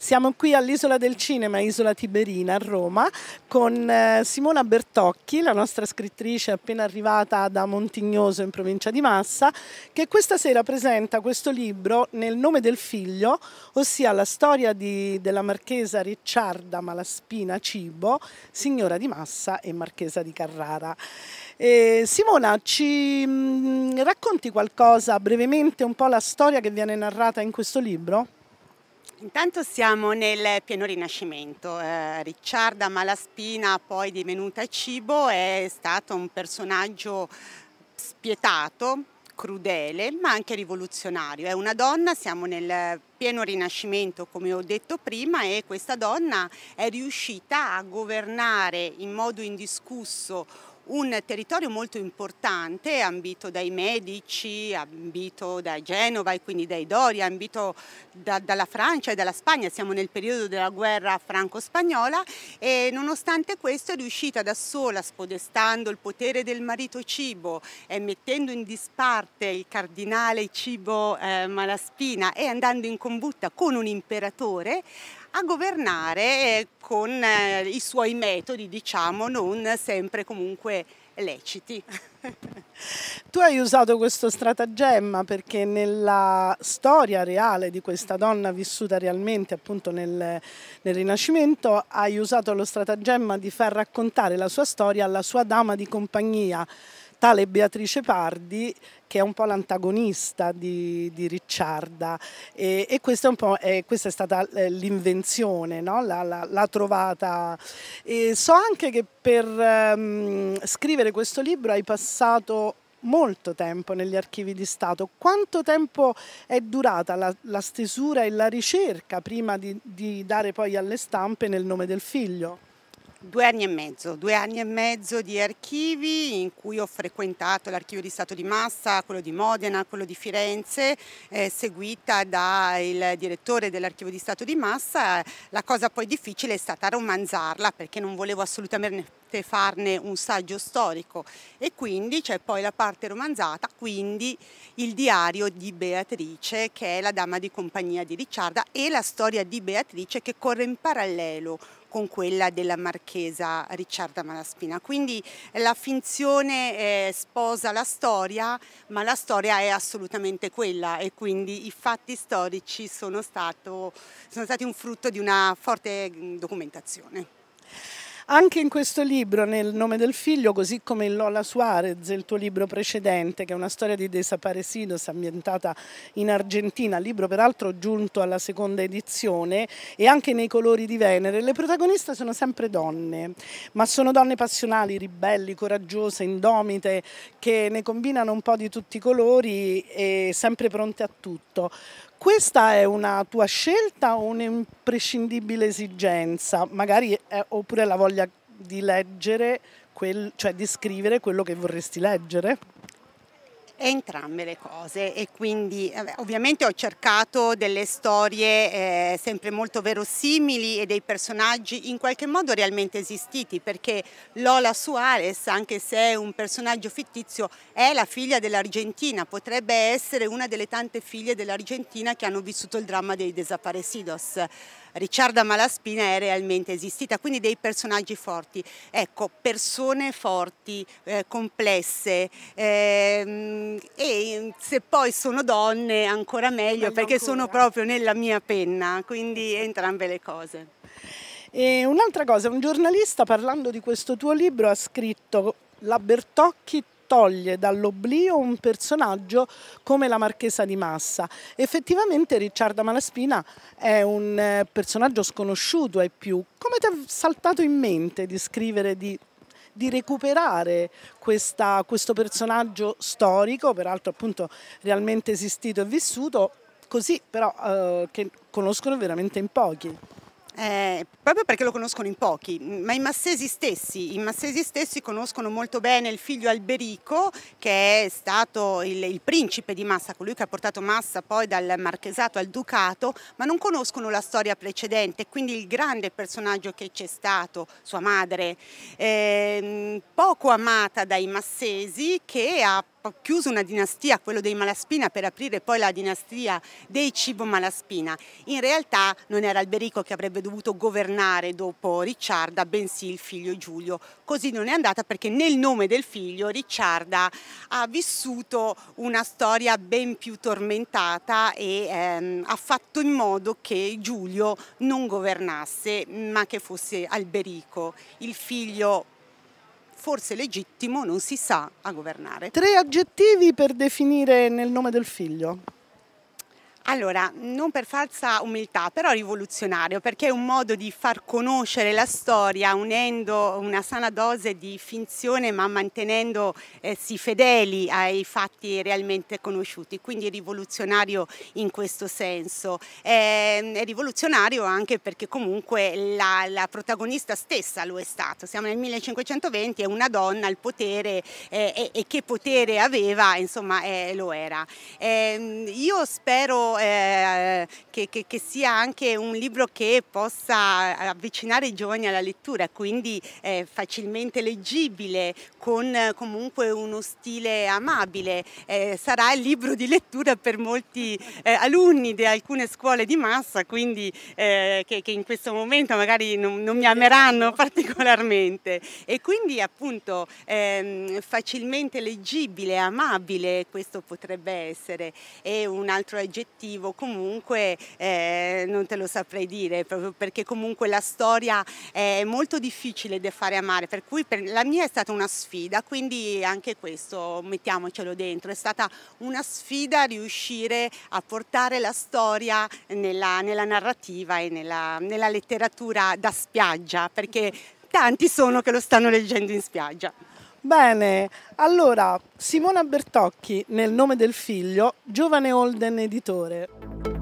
Siamo qui all'Isola del Cinema, Isola Tiberina a Roma, con eh, Simona Bertocchi, la nostra scrittrice appena arrivata da Montignoso in provincia di Massa, che questa sera presenta questo libro Nel nome del figlio, ossia la storia di, della marchesa Ricciarda Malaspina Cibo, signora di Massa e marchesa di Carrara. Eh, Simona, ci mh, mm, racconti qualcosa brevemente, un po' la storia che viene narrata in questo libro? Intanto siamo nel pieno rinascimento, eh, Ricciarda Malaspina poi divenuta cibo è stato un personaggio spietato, crudele ma anche rivoluzionario. È una donna, siamo nel pieno rinascimento come ho detto prima e questa donna è riuscita a governare in modo indiscusso un territorio molto importante, ambito dai Medici, ambito da Genova e quindi dai Dori, ambito da, dalla Francia e dalla Spagna, siamo nel periodo della guerra franco-spagnola e nonostante questo è riuscita da sola, spodestando il potere del marito Cibo e mettendo in disparte il cardinale Cibo eh, Malaspina e andando in combutta con un imperatore, a governare eh, con eh, i suoi metodi, diciamo, non sempre comunque leciti. Tu hai usato questo stratagemma perché nella storia reale di questa donna vissuta realmente appunto nel, nel, Rinascimento hai usato lo stratagemma di far raccontare la sua storia alla sua dama di compagnia tale Beatrice Pardi che è un po' l'antagonista di, di, Ricciarda e, e questa, è, è eh, questa, è stata eh, l'invenzione, no? la, la, la, trovata. E so anche che per um, scrivere questo libro hai passato molto tempo negli archivi di Stato. Quanto tempo è durata la, la stesura e la ricerca prima di, di dare poi alle stampe nel nome del figlio? Due anni e mezzo, due anni e mezzo di archivi in cui ho frequentato l'archivio di Stato di Massa, quello di Modena, quello di Firenze, eh, seguita dal direttore dell'archivio di Stato di Massa. La cosa poi difficile è stata romanzarla perché non volevo assolutamente farne un saggio storico e quindi c'è poi la parte romanzata, quindi il diario di Beatrice che è la dama di compagnia di Ricciarda e la storia di Beatrice che corre in parallelo con quella della marchesa Ricciarda Malaspina. Quindi eh, la finzione eh, sposa la storia, ma la storia è assolutamente quella e quindi i fatti storici sono, stato, sono stati un frutto di una forte mm, documentazione. Anche in questo libro, nel nome del figlio, così come in Lola Suarez, il tuo libro precedente, che è una storia di desaparecidos ambientata in Argentina, libro peraltro giunto alla seconda edizione, e anche nei colori di Venere, le protagoniste sono sempre donne, ma sono donne passionali, ribelli, coraggiose, indomite, che ne combinano un po' di tutti i colori e sempre pronte a tutto. Questa è una tua scelta o un'imprescindibile esigenza? Magari è, oppure la voglia di leggere, quel, cioè di scrivere quello che vorresti leggere? entrambe le cose e quindi ovviamente ho cercato delle storie eh, sempre molto verosimili e dei personaggi in qualche modo realmente esistiti perché Lola Suarez anche se è un personaggio fittizio è la figlia dell'Argentina potrebbe essere una delle tante figlie dell'Argentina che hanno vissuto il dramma dei desaparecidos Ricciarda Malaspina è realmente esistita quindi dei personaggi forti ecco persone forti eh, complesse eh, Ehm, e, mm, se poi sono donne ancora meglio Meglio perché ancora. sono proprio nella mia penna, quindi entrambe le cose. E un'altra cosa, un giornalista parlando di questo tuo libro ha scritto La Bertocchi toglie dall'oblio un personaggio come la Marchesa di Massa. Effettivamente Ricciarda Malaspina è un eh, personaggio sconosciuto ai più. Come ti è saltato in mente di scrivere di di recuperare questa, questo personaggio storico, peraltro appunto realmente esistito e vissuto, così però eh, che conoscono veramente in pochi eh, proprio perché lo conoscono in pochi, ma i massesi, stessi, i massesi stessi, conoscono molto bene il figlio Alberico che è stato il, il, principe di Massa, colui che ha portato Massa poi dal marchesato al ducato, ma non conoscono la storia precedente, quindi il grande personaggio che c'è stato, sua madre, eh, poco amata dai massesi che ha chiuso una dinastia, quello dei Malaspina, per aprire poi la dinastia dei Cibo Malaspina. In realtà non era Alberico che avrebbe dovuto governare dopo Ricciarda, bensì il figlio Giulio. Così non è andata perché nel nome del figlio Ricciarda ha vissuto una storia ben più tormentata e ehm, ha fatto in modo che Giulio non governasse, ma che fosse Alberico, il figlio forse legittimo, non si sa, a governare. Tre aggettivi per definire nel nome del figlio. Allora, non per falsa umiltà, però rivoluzionario, perché è un modo di far conoscere la storia unendo una sana dose di finzione ma mantenendosi eh, fedeli ai fatti realmente conosciuti, quindi rivoluzionario in questo senso. È, ehm, è rivoluzionario anche perché comunque la, la, protagonista stessa lo è stato, siamo nel 1520, è una donna al potere eh, e, e, che potere aveva, insomma eh, lo era. Eh, io spero eh, che, che, che, sia anche un libro che possa avvicinare i giovani alla lettura, quindi eh, facilmente leggibile, con comunque uno stile amabile. Eh, sarà il libro di lettura per molti eh, alunni di alcune scuole di massa, quindi eh, che, che, in questo momento magari non, non, mi ameranno particolarmente. E quindi appunto ehm, facilmente leggibile, amabile, questo potrebbe essere. E un altro aggettivo motivo comunque eh, non te lo saprei dire, proprio perché comunque la storia è molto difficile da fare amare, per cui per la mia è stata una sfida, quindi anche questo mettiamocelo dentro, è stata una sfida riuscire a portare la storia nella, nella narrativa e nella, nella letteratura da spiaggia, perché tanti sono che lo stanno leggendo in spiaggia. Bene, allora Simona Bertocchi nel nome del figlio, giovane Holden editore.